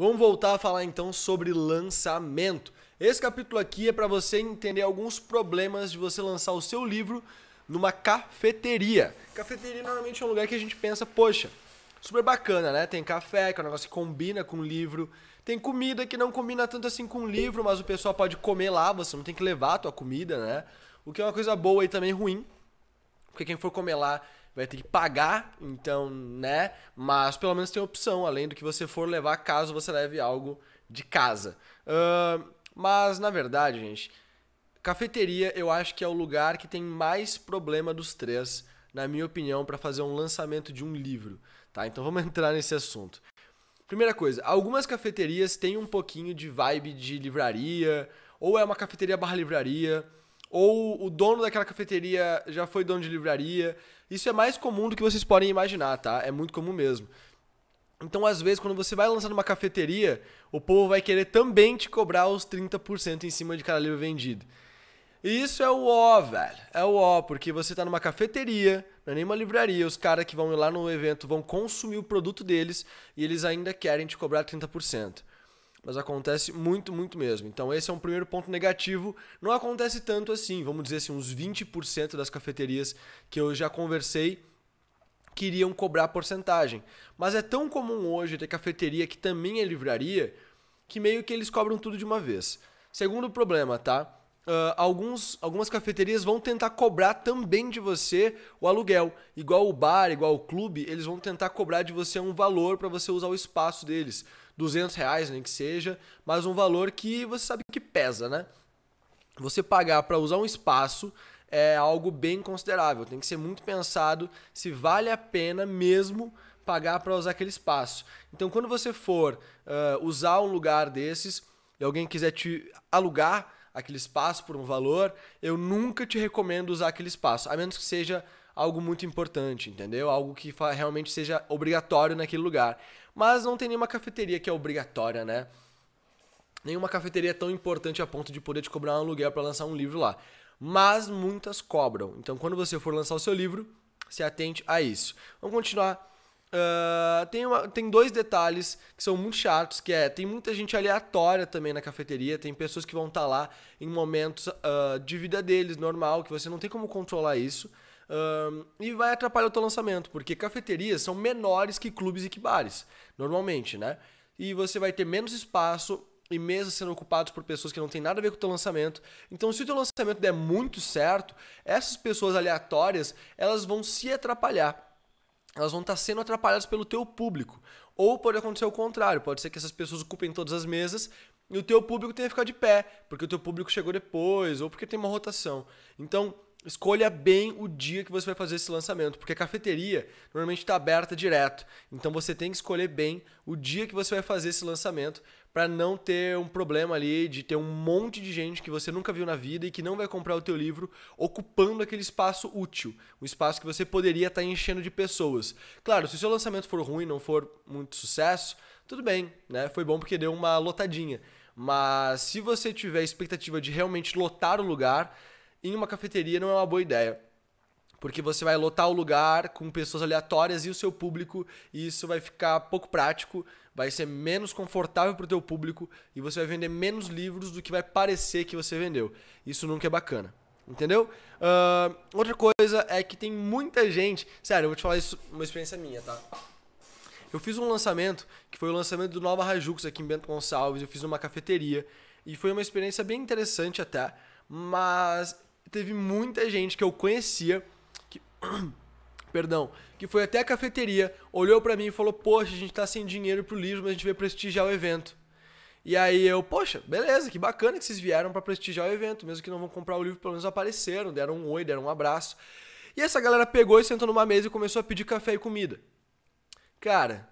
Vamos voltar a falar então sobre lançamento. Esse capítulo aqui é para você entender alguns problemas de você lançar o seu livro numa cafeteria. Cafeteria normalmente é um lugar que a gente pensa, poxa, super bacana, né? Tem café, que é um negócio que combina com o livro. Tem comida que não combina tanto assim com o livro, mas o pessoal pode comer lá, você não tem que levar a tua comida, né? O que é uma coisa boa e também ruim, porque quem for comer lá vai ter que pagar, então, né? Mas pelo menos tem opção, além do que você for levar caso você leve algo de casa. Uh, mas, na verdade, gente, cafeteria eu acho que é o lugar que tem mais problema dos três, na minha opinião, para fazer um lançamento de um livro, tá? Então vamos entrar nesse assunto. Primeira coisa, algumas cafeterias têm um pouquinho de vibe de livraria, ou é uma cafeteria barra livraria, ou o dono daquela cafeteria já foi dono de livraria. Isso é mais comum do que vocês podem imaginar, tá? É muito comum mesmo. Então, às vezes, quando você vai lançar numa cafeteria, o povo vai querer também te cobrar os 30% em cima de cada livro vendido. E isso é o ó, velho. É o ó, porque você está numa cafeteria, não é nenhuma livraria, os caras que vão lá no evento vão consumir o produto deles e eles ainda querem te cobrar 30% mas acontece muito, muito mesmo. Então, esse é um primeiro ponto negativo. Não acontece tanto assim, vamos dizer assim, uns 20% das cafeterias que eu já conversei queriam cobrar porcentagem. Mas é tão comum hoje ter cafeteria que também é livraria que meio que eles cobram tudo de uma vez. Segundo problema, tá? Uh, alguns, algumas cafeterias vão tentar cobrar também de você o aluguel. Igual o bar, igual o clube, eles vão tentar cobrar de você um valor para você usar o espaço deles. 200 reais, nem que seja, mas um valor que você sabe que pesa, né? Você pagar para usar um espaço é algo bem considerável. Tem que ser muito pensado se vale a pena mesmo pagar para usar aquele espaço. Então, quando você for uh, usar um lugar desses e alguém quiser te alugar, aquele espaço por um valor, eu nunca te recomendo usar aquele espaço, a menos que seja algo muito importante, entendeu? Algo que realmente seja obrigatório naquele lugar. Mas não tem nenhuma cafeteria que é obrigatória, né? Nenhuma cafeteria é tão importante a ponto de poder te cobrar um aluguel para lançar um livro lá. Mas muitas cobram. Então, quando você for lançar o seu livro, se atente a isso. Vamos continuar Uh, tem, uma, tem dois detalhes que são muito chatos, que é, tem muita gente aleatória também na cafeteria, tem pessoas que vão estar tá lá em momentos uh, de vida deles, normal, que você não tem como controlar isso, uh, e vai atrapalhar o teu lançamento, porque cafeterias são menores que clubes e que bares, normalmente, né? E você vai ter menos espaço e mesas sendo ocupados por pessoas que não tem nada a ver com o teu lançamento. Então, se o teu lançamento der muito certo, essas pessoas aleatórias, elas vão se atrapalhar elas vão estar sendo atrapalhadas pelo teu público. Ou pode acontecer o contrário, pode ser que essas pessoas ocupem todas as mesas e o teu público tenha que ficar de pé, porque o teu público chegou depois, ou porque tem uma rotação. Então, escolha bem o dia que você vai fazer esse lançamento, porque a cafeteria normalmente está aberta direto. Então você tem que escolher bem o dia que você vai fazer esse lançamento para não ter um problema ali de ter um monte de gente que você nunca viu na vida e que não vai comprar o teu livro ocupando aquele espaço útil, um espaço que você poderia estar tá enchendo de pessoas. Claro, se o seu lançamento for ruim, não for muito sucesso, tudo bem, né? Foi bom porque deu uma lotadinha. Mas se você tiver a expectativa de realmente lotar o lugar, em uma cafeteria não é uma boa ideia. Porque você vai lotar o lugar com pessoas aleatórias e o seu público, e isso vai ficar pouco prático, vai ser menos confortável para o teu público e você vai vender menos livros do que vai parecer que você vendeu. Isso nunca é bacana. Entendeu? Uh, outra coisa é que tem muita gente. Sério, eu vou te falar isso, uma experiência minha, tá? Eu fiz um lançamento, que foi o lançamento do Nova Rajux aqui em Bento Gonçalves. Eu fiz numa cafeteria. E foi uma experiência bem interessante até. Mas teve muita gente que eu conhecia perdão, que foi até a cafeteria, olhou para mim e falou: "Poxa, a gente tá sem dinheiro pro livro, mas a gente veio prestigiar o evento". E aí eu, poxa, beleza, que bacana que vocês vieram para prestigiar o evento, mesmo que não vão comprar o livro, pelo menos apareceram, deram um oi, deram um abraço. E essa galera pegou e sentou numa mesa e começou a pedir café e comida. Cara,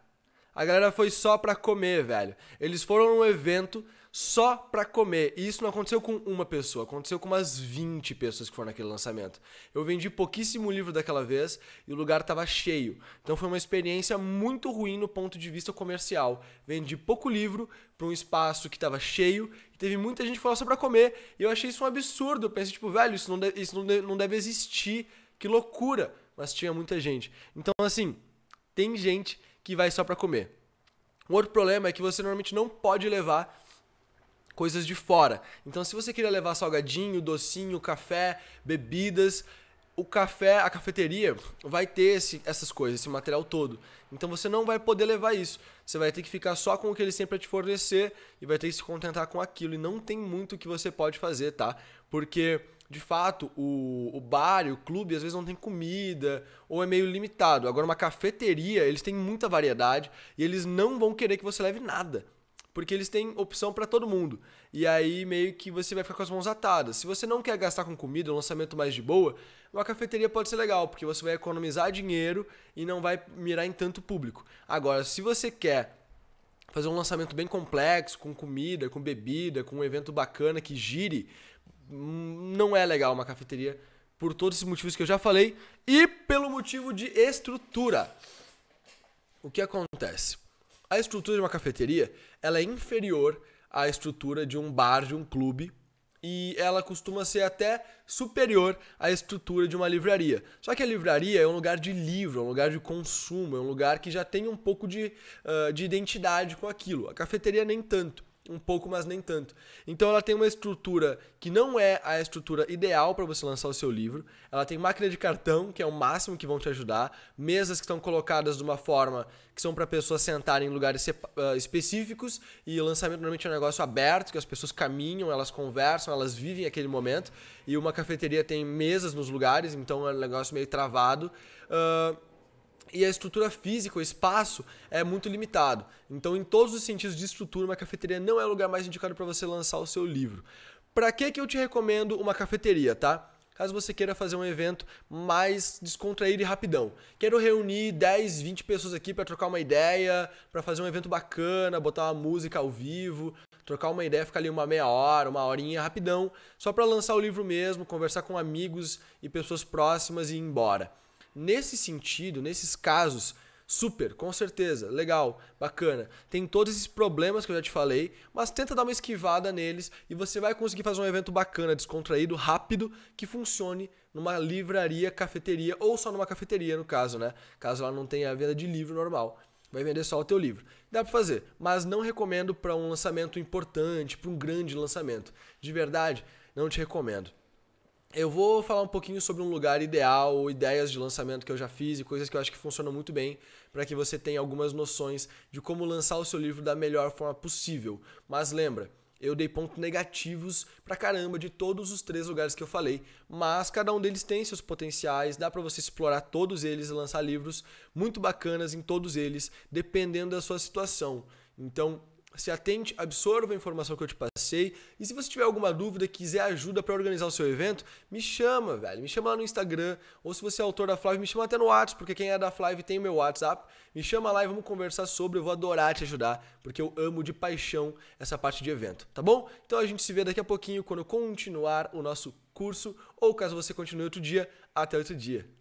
a galera foi só pra comer, velho. Eles foram num evento só para comer. E isso não aconteceu com uma pessoa, aconteceu com umas 20 pessoas que foram naquele lançamento. Eu vendi pouquíssimo livro daquela vez e o lugar estava cheio. Então foi uma experiência muito ruim no ponto de vista comercial. Vendi pouco livro para um espaço que estava cheio e teve muita gente falando só para comer. E eu achei isso um absurdo. Eu pensei, tipo, velho, isso não deve, isso não deve, não deve existir. Que loucura! Mas tinha muita gente. Então, assim, tem gente que vai só para comer. Um outro problema é que você normalmente não pode levar coisas de fora. Então, se você queria levar salgadinho, docinho, café, bebidas, o café, a cafeteria vai ter esse, essas coisas, esse material todo. Então você não vai poder levar isso. Você vai ter que ficar só com o que ele sempre te fornecer e vai ter que se contentar com aquilo. E não tem muito que você pode fazer, tá? Porque, de fato, o, o bar e o clube às vezes não tem comida ou é meio limitado. Agora, uma cafeteria, eles têm muita variedade e eles não vão querer que você leve nada porque eles têm opção para todo mundo. E aí meio que você vai ficar com as mãos atadas. Se você não quer gastar com comida, um lançamento mais de boa, uma cafeteria pode ser legal, porque você vai economizar dinheiro e não vai mirar em tanto público. Agora, se você quer fazer um lançamento bem complexo, com comida, com bebida, com um evento bacana que gire, hum, não é legal uma cafeteria por todos esses motivos que eu já falei e pelo motivo de estrutura. O que acontece? A estrutura de uma cafeteria, ela é inferior à estrutura de um bar, de um clube, e ela costuma ser até superior à estrutura de uma livraria. Só que a livraria é um lugar de livro, é um lugar de consumo, é um lugar que já tem um pouco de, uh, de identidade com aquilo. A cafeteria nem tanto um pouco, mas nem tanto. Então ela tem uma estrutura que não é a estrutura ideal para você lançar o seu livro. Ela tem máquina de cartão, que é o máximo que vão te ajudar, mesas que estão colocadas de uma forma que são para pessoas sentarem em lugares ah, específicos e o lançamento normalmente é um negócio aberto, que as pessoas caminham, elas conversam, elas vivem aquele momento. E uma cafeteria tem mesas nos lugares, então é um negócio meio travado. Uh, e a estrutura física, o espaço é muito limitado. Então, em todos os sentidos de estrutura, uma cafeteria não é o lugar mais indicado para você lançar o seu livro. Para que que eu te recomendo uma cafeteria, tá? Caso você queira fazer um evento mais descontraído e rapidão. Quero reunir 10, 20 pessoas aqui para trocar uma ideia, para fazer um evento bacana, botar uma música ao vivo, trocar uma ideia, ficar ali uma meia hora, uma horinha rapidão, só para lançar o livro mesmo, conversar com amigos e pessoas próximas e ir embora. Nesse sentido, nesses casos, super, com certeza, legal, bacana. Tem todos esses problemas que eu já te falei, mas tenta dar uma esquivada neles e você vai conseguir fazer um evento bacana, descontraído, rápido, que funcione numa livraria, cafeteria ou só numa cafeteria no caso, né? Caso ela não tenha a venda de livro normal. Vai vender só o teu livro. Dá para fazer, mas não recomendo para um lançamento importante, para um grande lançamento. De verdade, não te recomendo. Eu vou falar um pouquinho sobre um lugar ideal, ideias de lançamento que eu já fiz e coisas que eu acho que funcionam muito bem para que você tenha algumas noções de como lançar o seu livro da melhor forma possível. Mas lembra, eu dei pontos negativos pra caramba de todos os três lugares que eu falei, mas cada um deles tem seus potenciais, dá para você explorar todos eles e lançar livros muito bacanas em todos eles, dependendo da sua situação. Então, se atente, absorva a informação que eu te passei. E se você tiver alguma dúvida, quiser ajuda para organizar o seu evento, me chama, velho. Me chama lá no Instagram. Ou se você é autor da Flávia, me chama até no WhatsApp, porque quem é da Flávia tem o meu WhatsApp. Me chama lá e vamos conversar sobre. Eu vou adorar te ajudar, porque eu amo de paixão essa parte de evento, tá bom? Então a gente se vê daqui a pouquinho quando continuar o nosso curso. Ou caso você continue outro dia, até outro dia.